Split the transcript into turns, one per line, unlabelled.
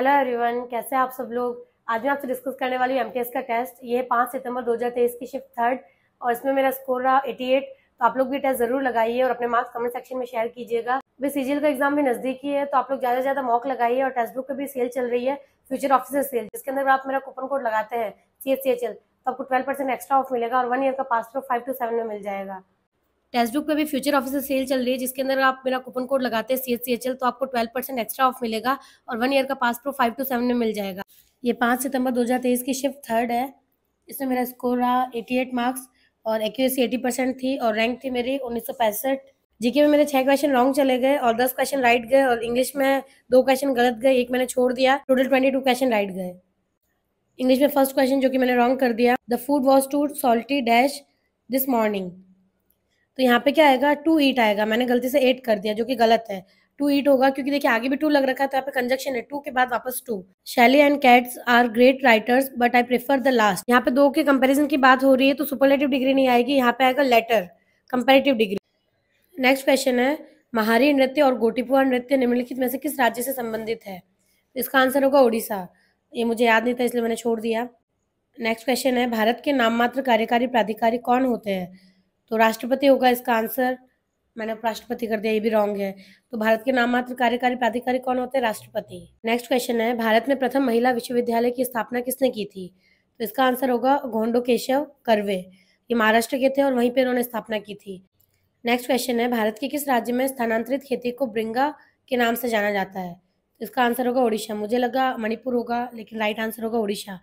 hello everyone कैसे आप सब लोग आज मैं आपसे डिस्कस करने वाली हूँ एम का टेस्ट ये है पाँच सितंबर 2023 की शिफ्ट थर्ड और इसमें मेरा स्कोर रहा 88 तो आप लोग भी टेस्ट जरूर लगाइए और अपने मार्क्स कमेंट सेक्शन में शेयर कीजिएगा अभी सीजीएल का एग्जाम भी नजदीक ही है तो आप लोग ज्यादा से ज्यादा मॉक लगाइए और टेस्ट बुक का भी सेल चल रही है फ्यूचर ऑफिसर सेल जिसके अंदर आप मेरा कूपन कोड लगाते हैं सी तो आपको ट्वेल्व एक्स्ट्रा ऑफ मिलेगा और वन ईयर का पासपोर्ट फाइव टू सेवन में मिल जाएगा बुक पे भी फ्यूचर ऑफिसर सेल चल रही है जिसके अंदर आप मेरा कूपन कोड लगाते हैं C H C H L तो आपको ट्वेल्व परसेंट एक्स्ट्रा ऑफ मिलेगा और वन ईयर का pass pro five two seven में मिल जाएगा ये पाँच सितंबर दो हज़ार तेईस की शिफ्ट थर्ड है इसमें मेरा स्कोर रहा एटी एट मार्क्स और एक्यूरेसी एटी परसेंट थी और रैंक थी मेरी उन्नीस सौ पैंसठ जीके में मेरे छह क्वेश्चन रॉन्ग चले गए और दस क्वेश्चन राइट गए और इंग्लिश में दो क्वेश्चन गलत गए एक मैंने छोड़ दिया total twenty two question right गए इंग्लिश में फर्स्ट क्वेश्चन जो कि मैंने रॉन्ग कर दिया the food was too salty dash this morning तो यहाँ पे क्या आएगा टू ईट आएगा मैंने गलती से एट कर दिया जो कि गलत है टू ईट होगा क्योंकि देखिए आगे भी टू लग रखा है तो यहाँ पे कंजक्शन है टू के बाद वापस to Shelley and Keats are great writers but I prefer the last यहाँ पे दो के कंपेरिजन की बात हो रही है तो सुपरलेटिव डिग्री नहीं आएगी यहाँ पे आएगा latter comparative degree next question है महारी नृत्य और गोटीपुआ नृत्य निम्नलिखित में से किस राज्य से संबंधित है इसका आंसर होगा उड़ीसा ये मुझे याद नहीं था इसलिए मैंने छोड़ दिया नेक्स्ट क्वेश्चन है भारत के नाममात्र कार्यकारी प्राधिकारी कौन होते हैं तो राष्ट्रपति होगा इसका आंसर मैंने राष्ट्रपति कर दिया ये भी रॉन्ग है तो भारत के नाममात्र कार्यकारी प्राधिकारी कौन होते हैं राष्ट्रपति नेक्स्ट क्वेश्चन है भारत में प्रथम महिला विश्वविद्यालय की स्थापना किसने की थी तो इसका आंसर होगा घोंडो केशव करवे ये महाराष्ट्र के थे और वहीं पर उन्होंने स्थापना की थी नेक्स्ट क्वेश्चन है भारत के किस राज्य में स्थानांतरित खेती को ब्रिंगा के नाम से जाना जाता है तो इसका आंसर होगा उड़ीसा मुझे लगा मणिपुर होगा लेकिन राइट आंसर होगा उड़ीसा